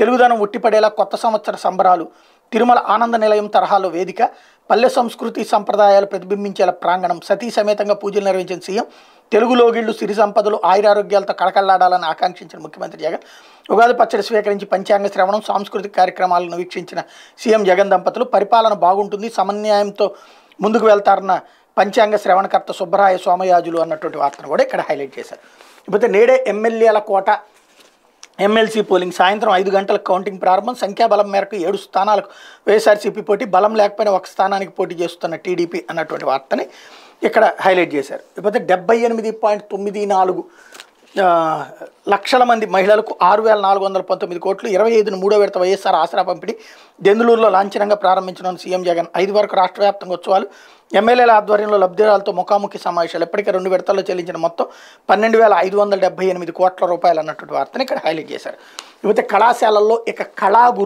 తెలుగుదనం ఉట్టిపడేలా కొత్త సంవత్సర సంబరాలు తిరుమల ఆనంద నిలయం తరహాలో వేదిక పల్లె సంస్కృతి సంప్రదాయాలు ప్రతిబింబించేలా ప్రాంగణం సతీ సమేతంగా పూజలు నిర్వహించిన సీఎం తెలుగు లోగిళ్లు సిరి సంపదలు ఆయురారోగ్యాలతో కడకళ్లాడాలని ఆకాంక్షించిన ముఖ్యమంత్రి జగన్ ఉగాది పచ్చడి స్వీకరించి పంచాంగ శ్రవణం సాంస్కృతిక కార్యక్రమాలను వీక్షించిన సీఎం జగన్ దంపతులు పరిపాలన బాగుంటుంది సమన్యాయంతో ముందుకు వెళ్తారన్న పంచాంగ శ్రవణకర్త సుబ్బరాయ సోమయాజులు అన్నటువంటి వార్తను కూడా ఇక్కడ హైలైట్ చేశారు ఇకపోతే నేడే ఎమ్మెల్యేల కోట ఎమ్మెల్సీ పోలింగ్ సాయంత్రం ఐదు గంటల కౌంటింగ్ ప్రారంభం సంఖ్యాబలం మేరకు ఏడు స్థానాలకు వైఎస్ఆర్సీపీ పోటీ బలం లేకపోయినా ఒక స్థానానికి పోటీ చేస్తున్న టీడీపీ అన్నటువంటి వార్తని ఇక్కడ హైలైట్ చేశారు ఇకపోతే డెబ్బై ఎనిమిది పాయింట్ తొమ్మిది నాలుగు లక్షల మంది మహిళలకు ఆరు వేల నాలుగు వందల పంతొమ్మిది కోట్లు ఇరవై ఐదును మూడో విడత వైఎస్ఆర్ ఆసరా పంపిణీ దెందులూరులో లాంఛనంగా ప్రారంభించడం సీఎం జగన్ ఐదు వరకు రాష్ట్ర వ్యాప్తంగా ఉత్సవాలు ఎమ్మెల్యేల ఆధ్వర్యంలో లబ్ధిదారులతో ముఖాముఖి సమావేశాలు ఎప్పటికీ రెండు విడతల్లో చెల్లించిన మొత్తం పన్నెండు వేల ఐదు వందల డెబ్బై ఎనిమిది కోట్ల రూపాయలు అన్నటువంటి వార్తను ఇక్కడ హైలైట్ చేశారు ఇవతే కళాశాలల్లో ఇక కళాగు